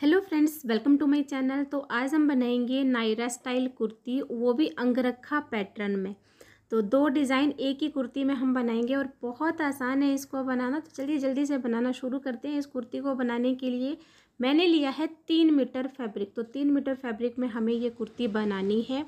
hello friends welcome to my channel तो आज हम बनाएंगे नायरा स्टाइल कुर्ती वो भी अंगरखा पैटर्न में तो दो डिज़ाइन एक ही कुर्ती में हम बनाएंगे और बहुत आसान है इसको बनाना तो चलिए जल्दी से बनाना शुरू करते हैं इस कुर्ती को बनाने के लिए मैंने लिया है तीन मीटर फैब्रिक तो तीन मीटर फैब्रिक में हमें ये कुर्ती बनानी है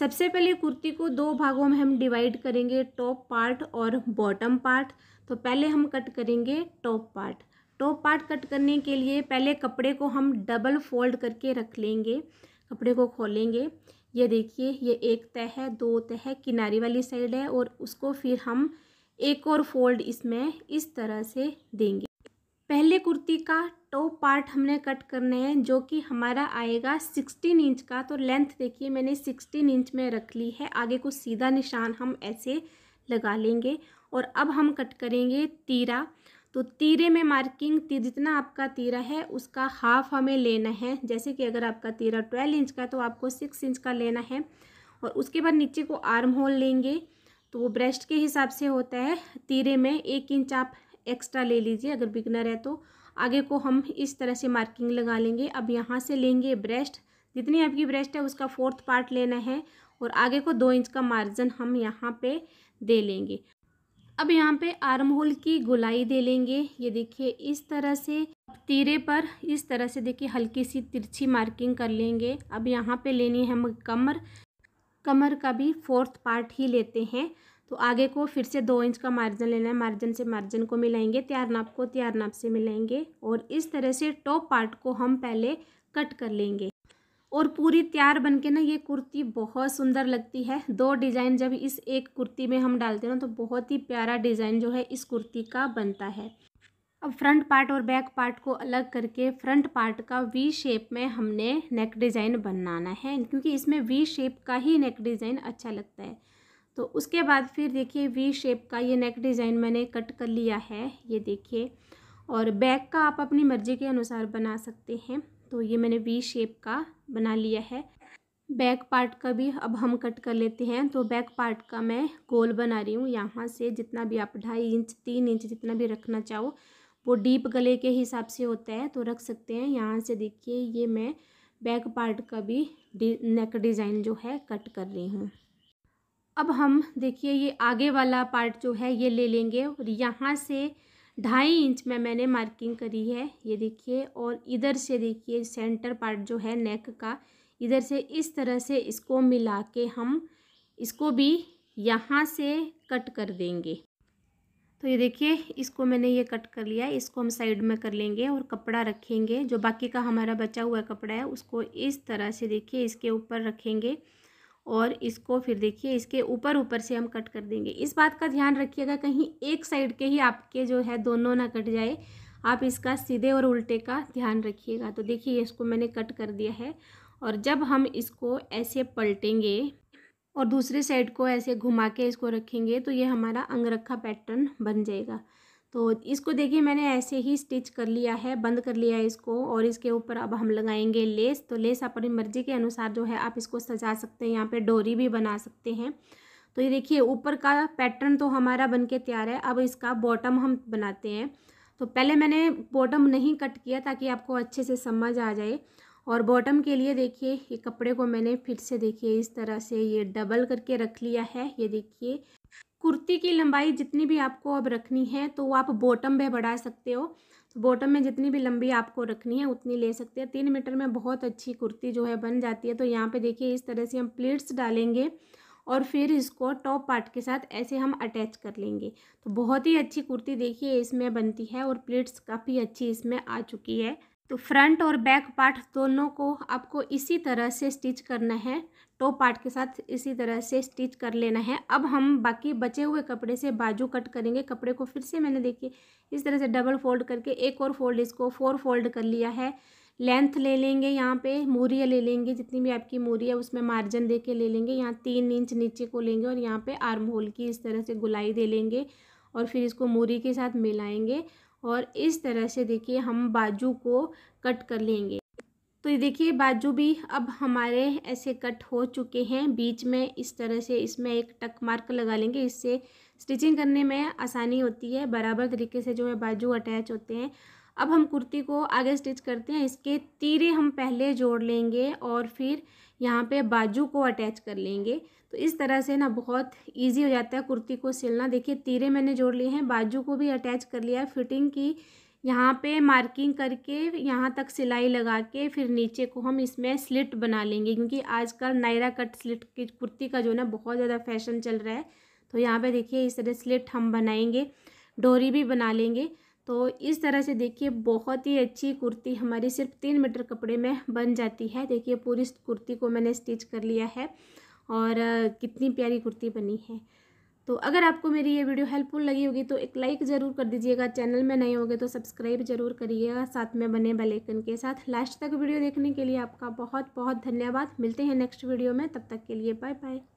सबसे पहले कुर्ती को दो भागों में हम डिवाइड करेंगे टॉप पार्ट और बॉटम पार्ट तो पहले हम कट करेंगे top part top part cut करने के लिए पहले कपड़े को हम डबल फोल्ड करके रख लेंगे कपड़े को खोलेंगे ये देखिए ये एक तह है दो तह है किनारी वाली साइड है और उसको फिर हम एक और फोल्ड इसमें इस तरह से देंगे पहले कुर्ती का टॉप पार्ट हमने कट करने हैं जो कि हमारा आएगा सिक्सटीन इंच का तो लेंथ देखिए मैंने सिक्सटीन इंच में रख ली है आगे को सीधा निशान हम ऐसे लगा लेंगे और अब हम कट करेंगे तीरा तो तीरे में मार्किंग जितना आपका तीरा है उसका हाफ हमें लेना है जैसे कि अगर आपका तीरा ट्वेल्व इंच का है तो आपको सिक्स इंच का लेना है और उसके बाद नीचे को आर्म होल लेंगे तो वो ब्रेस्ट के हिसाब से होता है तीरे में एक इंच आप एक्स्ट्रा ले लीजिए अगर बिगनर है तो आगे को हम इस तरह से मार्किंग लगा लेंगे अब यहाँ से लेंगे ब्रेस्ट जितनी आपकी ब्रेस्ट है उसका फोर्थ पार्ट लेना है और आगे को दो इंच का मार्जिन हम यहाँ पे दे लेंगे अब यहाँ पे आर्म होल की गोलाई दे लेंगे ये देखिए इस तरह से तीरे पर इस तरह से देखिए हल्की सी तिरछी मार्किंग कर लेंगे अब यहाँ पे लेनी है हम कमर कमर का भी फोर्थ पार्ट ही लेते हैं तो आगे को फिर से दो इंच का मार्जिन लेना है मार्जिन से मार्जिन को मिलाएंगे त्यार नाप को त्यार नाप से मिलाएंगे और इस तरह से टॉप पार्ट को हम पहले कट कर लेंगे और पूरी तैयार बन के ना ये कुर्ती बहुत सुंदर लगती है दो डिज़ाइन जब इस एक कुर्ती में हम डालते हैं ना तो बहुत ही प्यारा डिज़ाइन जो है इस कुर्ती का बनता है अब फ्रंट पार्ट और बैक पार्ट को अलग करके फ्रंट पार्ट का वी शेप में हमने नेक डिज़ाइन बनाना है क्योंकि इसमें वी शेप का ही नेक डिज़ाइन अच्छा लगता है तो उसके बाद फिर देखिए वी शेप का ये नेक डिज़ाइन मैंने कट कर लिया है ये देखिए और बैक का आप अपनी मर्ज़ी के अनुसार बना सकते हैं तो ये मैंने वी शेप का बना लिया है बैक पार्ट का भी अब हम कट कर लेते हैं तो बैक पार्ट का मैं गोल बना रही हूँ यहाँ से जितना भी आप ढाई इंच तीन इंच जितना भी रखना चाहो वो डीप गले के हिसाब से होता है तो रख सकते हैं यहाँ से देखिए ये मैं बैक पार्ट का भी डि, नेक डिज़ाइन जो है कट कर रही हूँ अब हम देखिए ये आगे वाला पार्ट जो है ये ले लेंगे और यहाँ से ढाई इंच में मैंने मार्किंग करी है ये देखिए और इधर से देखिए सेंटर पार्ट जो है नेक का इधर से इस तरह से इसको मिला के हम इसको भी यहाँ से कट कर देंगे तो ये देखिए इसको मैंने ये कट कर लिया इसको हम साइड में कर लेंगे और कपड़ा रखेंगे जो बाकी का हमारा बचा हुआ कपड़ा है उसको इस तरह से देखिए इसके ऊपर रखेंगे और इसको फिर देखिए इसके ऊपर ऊपर से हम कट कर देंगे इस बात का ध्यान रखिएगा कहीं एक साइड के ही आपके जो है दोनों ना कट जाए आप इसका सीधे और उल्टे का ध्यान रखिएगा तो देखिए इसको मैंने कट कर दिया है और जब हम इसको ऐसे पलटेंगे और दूसरे साइड को ऐसे घुमा के इसको रखेंगे तो ये हमारा अंगरखा पैटर्न बन जाएगा तो इसको देखिए मैंने ऐसे ही स्टिच कर लिया है बंद कर लिया है इसको और इसके ऊपर अब हम लगाएंगे लेस तो लेस अपनी मर्जी के अनुसार जो है आप इसको सजा सकते हैं यहाँ पे डोरी भी बना सकते हैं तो ये देखिए ऊपर का पैटर्न तो हमारा बनके तैयार है अब इसका बॉटम हम बनाते हैं तो पहले मैंने बॉटम नहीं कट किया ताकि आपको अच्छे से समझ आ जाए और बॉटम के लिए देखिए ये कपड़े को मैंने फिर से देखिए इस तरह से ये डबल करके रख लिया है ये देखिए कुर्ती की लंबाई जितनी भी आपको अब रखनी है तो आप बॉटम में बढ़ा सकते हो तो बॉटम में जितनी भी लंबी आपको रखनी है उतनी ले सकते हैं तीन मीटर में बहुत अच्छी कुर्ती जो है बन जाती है तो यहाँ पे देखिए इस तरह से हम प्लेट्स डालेंगे और फिर इसको टॉप पार्ट के साथ ऐसे हम अटैच कर लेंगे तो बहुत ही अच्छी कुर्ती देखिए इसमें बनती है और प्लेट्स काफ़ी अच्छी इसमें आ चुकी है तो फ्रंट और बैक पार्ट दोनों को आपको इसी तरह से स्टिच करना है टॉप तो पार्ट के साथ इसी तरह से स्टिच कर लेना है अब हम बाकी बचे हुए कपड़े से बाजू कट करेंगे कपड़े को फिर से मैंने देखिए इस तरह से डबल फोल्ड करके एक और फोल्ड इसको फोर फोल्ड कर लिया है लेंथ ले लेंगे यहाँ पे मूरियाँ ले लेंगे जितनी भी आपकी मूरी है उसमें मार्जिन दे के ले लेंगे यहाँ तीन इंच नीचे को लेंगे और यहाँ पे आर्म होल की इस तरह से गुलाई दे लेंगे और फिर इसको मूरी के साथ मिलाएंगे और इस तरह से देखिए हम बाजू को कट कर लेंगे तो ये देखिए बाजू भी अब हमारे ऐसे कट हो चुके हैं बीच में इस तरह से इसमें एक टक मार्क लगा लेंगे इससे स्टिचिंग करने में आसानी होती है बराबर तरीके से जो है बाजू अटैच होते हैं अब हम कुर्ती को आगे स्टिच करते हैं इसके तीरे हम पहले जोड़ लेंगे और फिर यहाँ पे बाजू को अटैच कर लेंगे तो इस तरह से ना बहुत इजी हो जाता है कुर्ती को सिलना देखिए तीरे मैंने जोड़ लिए हैं बाजू को भी अटैच कर लिया है फिटिंग की यहाँ पे मार्किंग करके यहाँ तक सिलाई लगा के फिर नीचे को हम इसमें स्लिट बना लेंगे क्योंकि आजकल नायरा कट स्लिट की कुर्ती का जो ना बहुत ज़्यादा फैशन चल रहा है तो यहाँ पर देखिए इस तरह स्लिट हम बनाएंगे डोरी भी बना लेंगे तो इस तरह से देखिए बहुत ही अच्छी कुर्ती हमारी सिर्फ तीन मीटर कपड़े में बन जाती है देखिए पूरी कुर्ती को मैंने स्टिच कर लिया है और कितनी प्यारी कुर्ती बनी है तो अगर आपको मेरी ये वीडियो हेल्पफुल लगी होगी तो एक लाइक ज़रूर कर दीजिएगा चैनल में नए होंगे तो सब्सक्राइब जरूर करिएगा साथ में बने बेलेकन के साथ लास्ट तक वीडियो देखने के लिए आपका बहुत बहुत धन्यवाद मिलते हैं नेक्स्ट वीडियो में तब तक के लिए बाय बाय